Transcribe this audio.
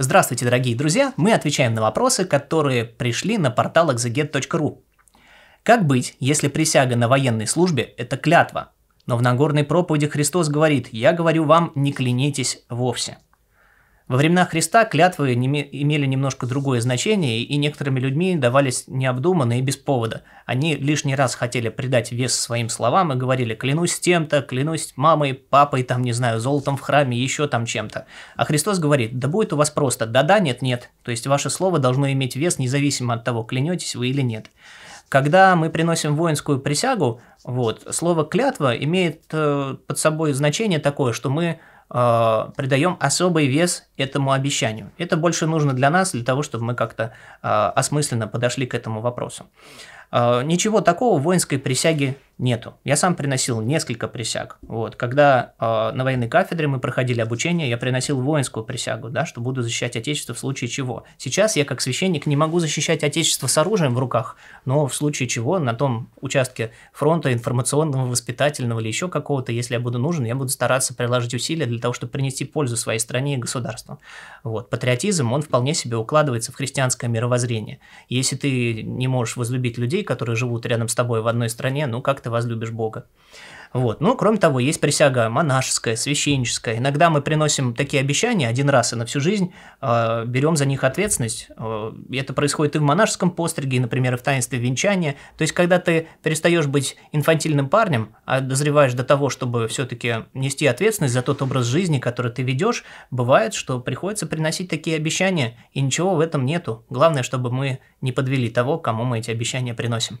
Здравствуйте, дорогие друзья! Мы отвечаем на вопросы, которые пришли на портал exeget.ru. Как быть, если присяга на военной службе – это клятва? Но в Нагорной проповеди Христос говорит «Я говорю вам, не клянитесь вовсе». Во времена Христа клятвы имели немножко другое значение и некоторыми людьми давались необдуманно и без повода. Они лишний раз хотели придать вес своим словам и говорили «клянусь тем-то, клянусь мамой, папой, там, не знаю, золотом в храме, еще там чем-то». А Христос говорит «да будет у вас просто да-да, нет-нет». То есть ваше слово должно иметь вес независимо от того, клянетесь вы или нет. Когда мы приносим воинскую присягу, вот, слово «клятва» имеет э, под собой значение такое, что мы Э, придаем особый вес этому обещанию. Это больше нужно для нас, для того, чтобы мы как-то э, осмысленно подошли к этому вопросу. Э, ничего такого в воинской присяге нету. Я сам приносил несколько присяг. Вот. Когда э, на военной кафедре мы проходили обучение, я приносил воинскую присягу, да, что буду защищать Отечество в случае чего. Сейчас я как священник не могу защищать Отечество с оружием в руках, но в случае чего на том участке фронта информационного, воспитательного или еще какого-то, если я буду нужен, я буду стараться приложить усилия для того, чтобы принести пользу своей стране и государству. Вот. Патриотизм, он вполне себе укладывается в христианское мировоззрение. Если ты не можешь возлюбить людей, которые живут рядом с тобой в одной стране, ну как-то ты возлюбишь Бога. Вот. Ну, кроме того, есть присяга монашеская, священническая. Иногда мы приносим такие обещания один раз и на всю жизнь, э, берем за них ответственность. Э, это происходит и в монашеском постриге, и, например, и в таинстве венчания. То есть, когда ты перестаешь быть инфантильным парнем, а дозреваешь до того, чтобы все-таки нести ответственность за тот образ жизни, который ты ведешь, бывает, что приходится приносить такие обещания, и ничего в этом нету. Главное, чтобы мы не подвели того, кому мы эти обещания приносим.